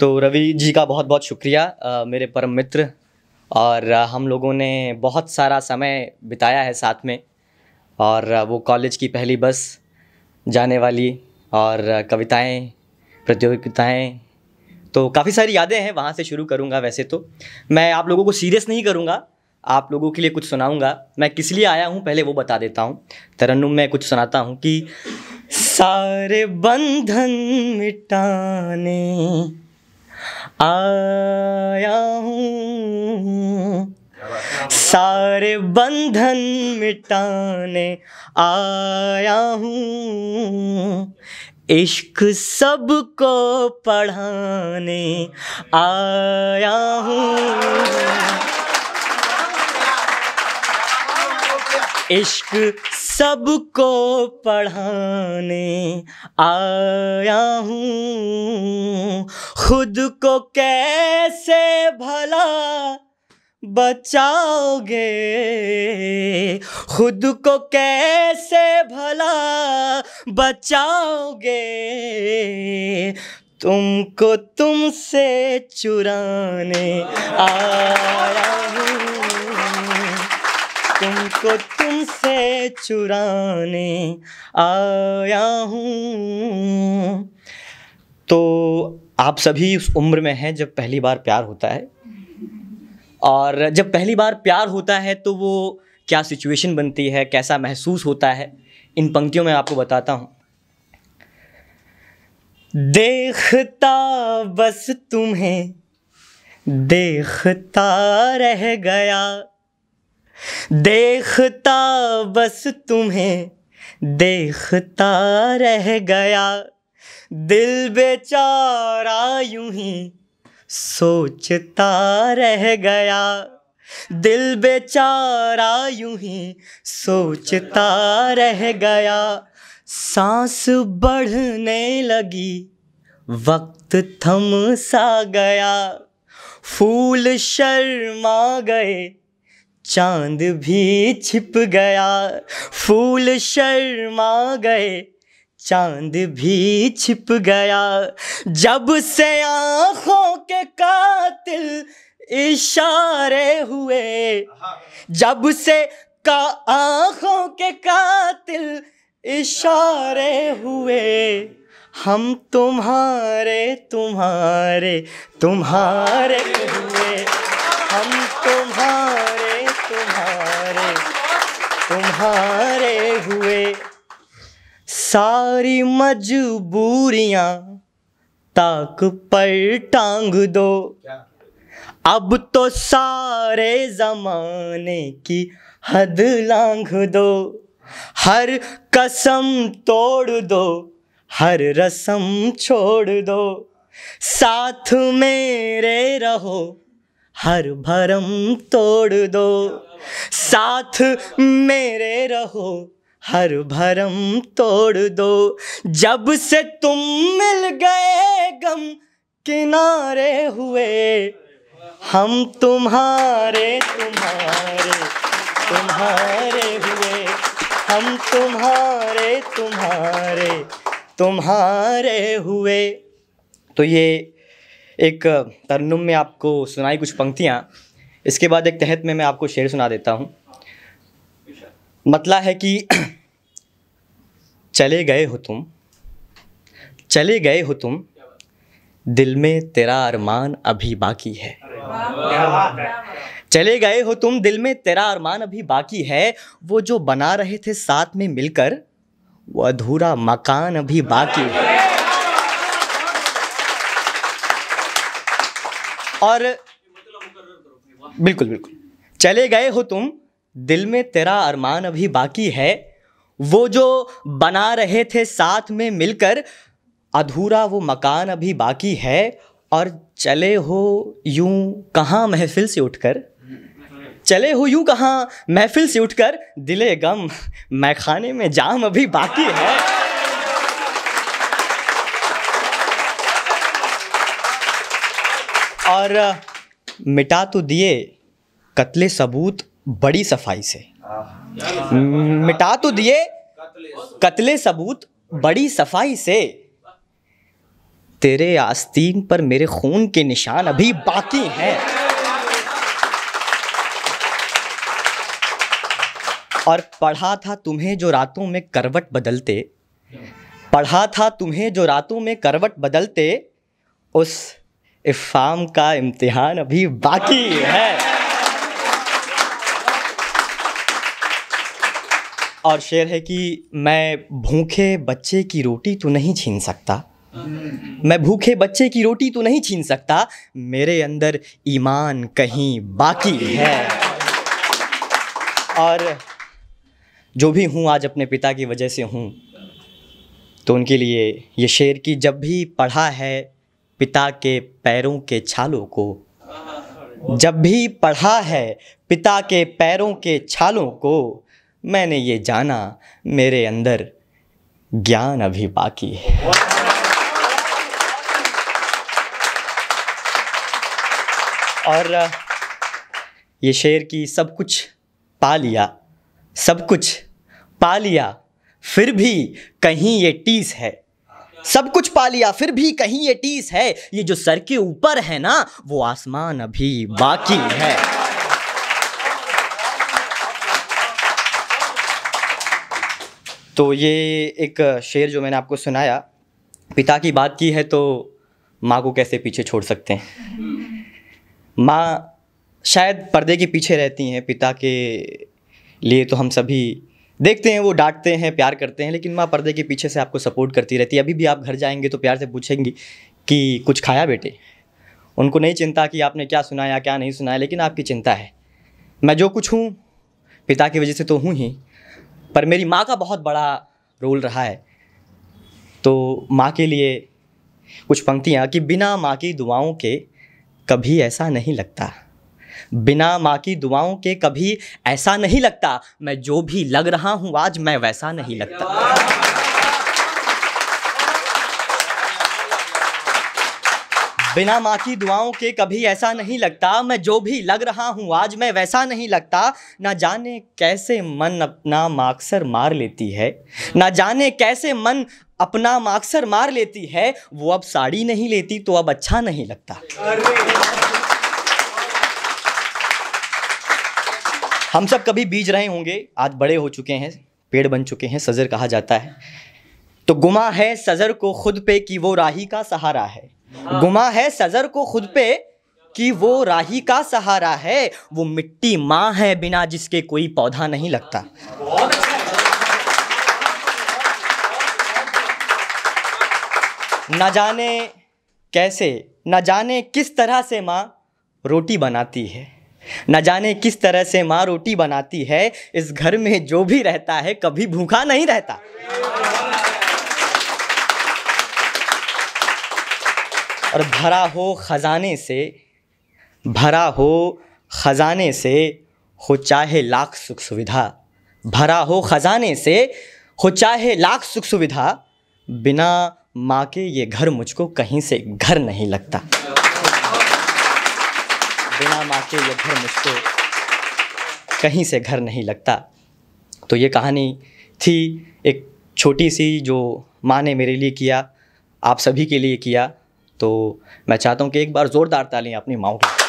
तो रवि जी का बहुत बहुत शुक्रिया मेरे परम मित्र और हम लोगों ने बहुत सारा समय बिताया है साथ में और वो कॉलेज की पहली बस जाने वाली और कविताएं प्रतियोगिताएं तो काफ़ी सारी यादें हैं वहाँ से शुरू करूँगा वैसे तो मैं आप लोगों को सीरियस नहीं करूँगा आप लोगों के लिए कुछ सुनाऊँगा मैं किस लिए आया हूँ पहले वो बता देता हूँ तरन्नुम मैं कुछ सुनाता हूँ कि सारे बंधन मिटाने आया हूँ सारे बंधन मिटाने आया हूँ इश्क सबको पढ़ाने आया हूँ इश्क सबको पढ़ाने आया हूँ खुद को कैसे भला बचाओगे खुद को कैसे भला बचाओगे तुमको तुमसे चुराने आया हूँ तुमको तुमसे चुराने आया हूँ तो आप सभी उस उम्र में हैं जब पहली बार प्यार होता है और जब पहली बार प्यार होता है तो वो क्या सिचुएशन बनती है कैसा महसूस होता है इन पंक्तियों में आपको बताता हूँ देखता बस तुम्हें देखता रह गया देखता बस तुम्हें देखता रह गया दिल बेचारा यूं ही सोचता रह गया दिल बेचारा यूं ही सोचता रह गया सांस बढ़ने लगी वक्त थम सा गया फूल शर्मा गए चांद भी छिप गया फूल शर्मा गए चांद भी छिप गया जब से आंखों के कातिल इशारे हुए जब से का आंखों के कातिल इशारे हुए हम तुम्हारे तुम्हारे तुम्हारे हुए हम तुम्हारे तुम्हारे हुए सारी मजबूरियां ताक पर टांग दो अब तो सारे जमाने की हद लांघ दो हर कसम तोड़ दो हर रसम छोड़ दो साथ मेरे रहो हर भरम तोड़ दो साथ मेरे रहो हर भरम तोड़ दो जब से तुम मिल गए गम किनारे हुए हम तुम्हारे तुम्हारे तुम्हारे हुए हम तुम्हारे तुम्हारे तुम्हारे हुए तो ये एक तरनुम में आपको सुनाई कुछ पंक्तियाँ इसके बाद एक तहत में मैं आपको शेर सुना देता हूँ मतला है कि चले गए हो तुम चले गए हो तुम दिल में तेरा अरमान अभी बाकी है चले गए हो तुम दिल में तेरा अरमान अभी बाकी है वो जो बना रहे थे साथ में मिलकर वो अधूरा मकान अभी बाकी है और बिल्कुल बिल्कुल चले गए हो तुम दिल में तेरा अरमान अभी बाकी है वो जो बना रहे थे साथ में मिलकर अधूरा वो मकान अभी बाकी है और चले हो यूं कहाँ महफिल से उठकर चले हो यूं कहाँ महफिल से उठकर दिले गम मैखाने में जाम अभी बाकी है और मिटा तो दिए कत्ले सबूत बड़ी सफाई से मिटा तो दिए कत्ले सबूत बड़ी सफाई से तेरे आस्तीन पर मेरे खून के निशान अभी बाकी हैं और पढ़ा था तुम्हें जो रातों में करवट बदलते पढ़ा था तुम्हें जो रातों में करवट बदलते उस इफ़ाम का इम्तिहान अभी बाकी है और शेर है कि मैं भूखे बच्चे की रोटी तो नहीं छीन सकता मैं भूखे बच्चे की रोटी तो नहीं छीन सकता मेरे अंदर ईमान कहीं बाकी है और जो भी हूँ आज अपने पिता की वजह से हूँ तो उनके लिए ये शेर की जब भी पढ़ा है पिता के पैरों के छालों को जब भी पढ़ा है पिता के पैरों के छालों को मैंने ये जाना मेरे अंदर ज्ञान अभी बाकी है और ये शेर की सब कुछ पा लिया सब कुछ पा लिया फिर भी कहीं ये टीस है सब कुछ पा लिया फिर भी कहीं ये टीस है ये जो सर के ऊपर है ना वो आसमान अभी बाकी है तो ये एक शेर जो मैंने आपको सुनाया पिता की बात की है तो माँ को कैसे पीछे छोड़ सकते हैं माँ शायद पर्दे के पीछे रहती हैं पिता के लिए तो हम सभी देखते हैं वो डांटते हैं प्यार करते हैं लेकिन माँ पर्दे के पीछे से आपको सपोर्ट करती रहती है अभी भी आप घर जाएंगे तो प्यार से पूछेंगी कि कुछ खाया बेटे उनको नहीं चिंता कि आपने क्या सुनाया क्या नहीं सुनाया लेकिन आपकी चिंता है मैं जो कुछ हूँ पिता की वजह से तो हूँ ही पर मेरी माँ का बहुत बड़ा रोल रहा है तो माँ के लिए कुछ पंक्तियाँ कि बिना माँ की दुआओं के कभी ऐसा नहीं लगता बिना माँ की दुआओं के कभी ऐसा नहीं लगता मैं जो भी लग रहा हूँ आज मैं वैसा नहीं लगता बिना माँ की दुआओं के कभी ऐसा नहीं लगता मैं जो भी लग रहा हूँ आज मैं वैसा नहीं लगता ना जाने कैसे मन अपना माक्सर मार लेती है ना जाने कैसे मन अपना माक्सर मार लेती है वो अब साड़ी नहीं लेती तो अब अच्छा नहीं लगता हम सब कभी बीज रहे होंगे आज बड़े हो चुके हैं पेड़ बन चुके हैं सजर कहा जाता है तो गुमा है सजर को खुद पे कि वो राही का सहारा है हाँ। गुमा है सजर को खुद पे कि वो राही का सहारा है वो मिट्टी माँ है बिना जिसके कोई पौधा नहीं लगता अच्छा न जाने कैसे न जाने किस तरह से माँ रोटी बनाती है न जाने किस तरह से माँ रोटी बनाती है इस घर में जो भी रहता है कभी भूखा नहीं रहता और भरा हो ख़जाने से भरा हो ख़जाने से हो चाहे लाख सुख सुविधा भरा हो ख़जाने से हो चाहे लाख सुख सुविधा बिना माँ के ये घर मुझको कहीं से घर नहीं लगता के ये घर मुझको कहीं से घर नहीं लगता तो ये कहानी थी एक छोटी सी जो माँ ने मेरे लिए किया आप सभी के लिए किया तो मैं चाहता हूँ कि एक बार ज़ोरदार तालियाँ अपनी माँ की